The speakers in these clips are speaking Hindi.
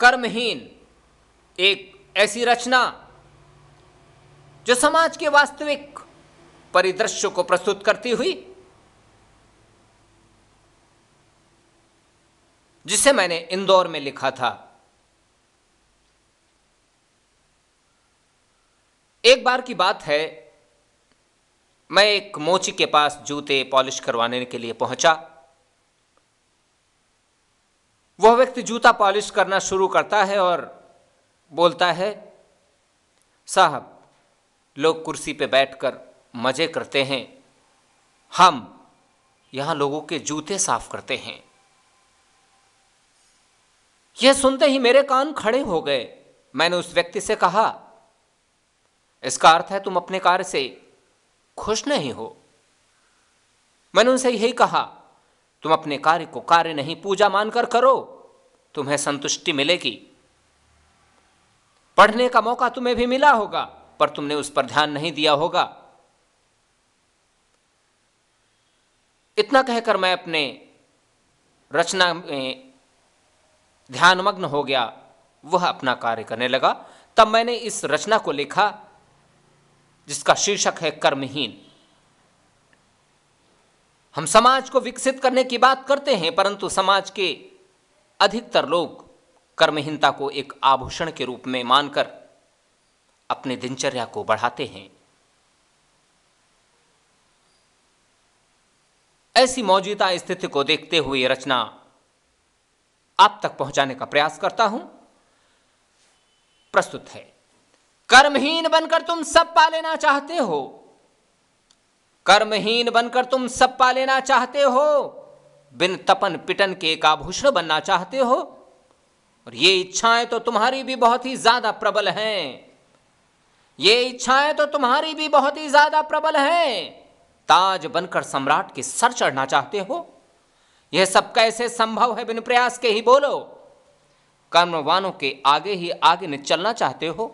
कर्महीन एक ऐसी रचना जो समाज के वास्तविक परिदृश्य को प्रस्तुत करती हुई जिसे मैंने इंदौर में लिखा था एक बार की बात है मैं एक मोची के पास जूते पॉलिश करवाने के लिए पहुंचा वह व्यक्ति जूता पॉलिश करना शुरू करता है और बोलता है साहब लोग कुर्सी पे बैठकर मज़े करते हैं हम यहां लोगों के जूते साफ करते हैं यह सुनते ही मेरे कान खड़े हो गए मैंने उस व्यक्ति से कहा इसका अर्थ है तुम अपने कार्य से खुश नहीं हो मैंने उनसे यही कहा तुम अपने कार्य को कार्य नहीं पूजा मानकर करो तुम्हें संतुष्टि मिलेगी पढ़ने का मौका तुम्हें भी मिला होगा पर तुमने उस पर ध्यान नहीं दिया होगा इतना कहकर मैं अपने रचना में ध्यानमग्न हो गया वह अपना कार्य करने लगा तब मैंने इस रचना को लिखा जिसका शीर्षक है कर्महीन हम समाज को विकसित करने की बात करते हैं परंतु समाज के अधिकतर लोग कर्महीनता को एक आभूषण के रूप में मानकर अपने दिनचर्या को बढ़ाते हैं ऐसी मौजूदा स्थिति को देखते हुए रचना आप तक पहुंचाने का प्रयास करता हूं प्रस्तुत है कर्महीन बनकर तुम सब पा लेना चाहते हो कर्महीन बनकर तुम सब पा लेना चाहते हो बिन तपन पिटन के एक आभूषण बनना चाहते हो और ये इच्छाएं तो तुम्हारी भी बहुत ही ज्यादा प्रबल हैं ये इच्छाएं तो तुम्हारी भी बहुत ही ज्यादा प्रबल हैं ताज बनकर सम्राट के सर चढ़ना चाहते हो यह सब कैसे संभव है बिन प्रयास के ही बोलो कर्मवानों के आगे ही आगे निचलना चलना चाहते हो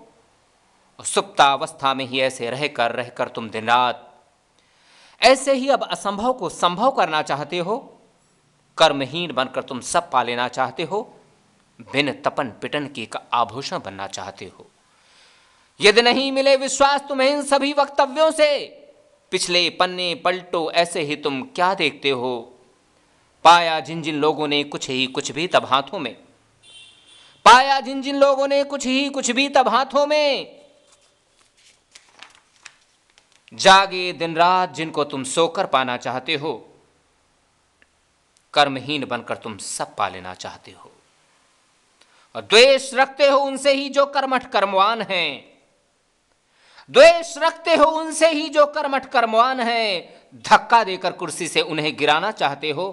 सुप्तावस्था में ही ऐसे रहकर रहकर तुम दिन रात ऐसे ही अब असंभव को संभव करना चाहते हो कर्महीन बनकर तुम सब पा लेना चाहते हो बिन तपन पिटन के एक आभूषण बनना चाहते हो यदि नहीं मिले विश्वास तुम्हें इन सभी वक्तव्यों से पिछले पन्ने पलटो ऐसे ही तुम क्या देखते हो पाया जिन जिन लोगों ने कुछ ही कुछ भी तब हाथों में पाया जिन जिन लोगों ने कुछ ही कुछ भी तब हाथों में जागे दिन रात जिनको तुम सोकर पाना चाहते हो कर्महीन बनकर तुम सब पा लेना चाहते हो और द्वेष रखते हो उनसे ही जो कर्मठ कर्मवान हैं द्वेष रखते हो उनसे ही जो कर्मठ कर्मवान हैं धक्का देकर कुर्सी से उन्हें गिराना चाहते हो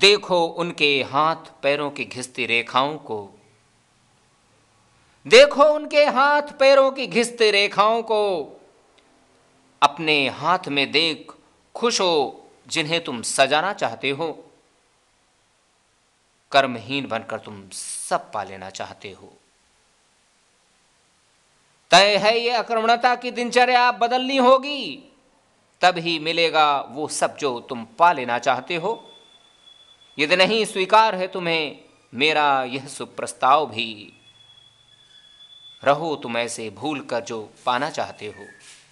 देखो उनके हाथ पैरों की घिसती रेखाओं को देखो उनके हाथ पैरों की घिसती रेखाओं को अपने हाथ में देख खुश हो जिन्हें तुम सजाना चाहते हो कर्महीन बनकर तुम सब पा लेना चाहते हो तय है ये अक्रमणता की दिनचर्या बदलनी होगी तभी मिलेगा वो सब जो तुम पा लेना चाहते हो यदि नहीं स्वीकार है तुम्हें मेरा यह सुप्रस्ताव भी रहो तुम ऐसे भूल कर जो पाना चाहते हो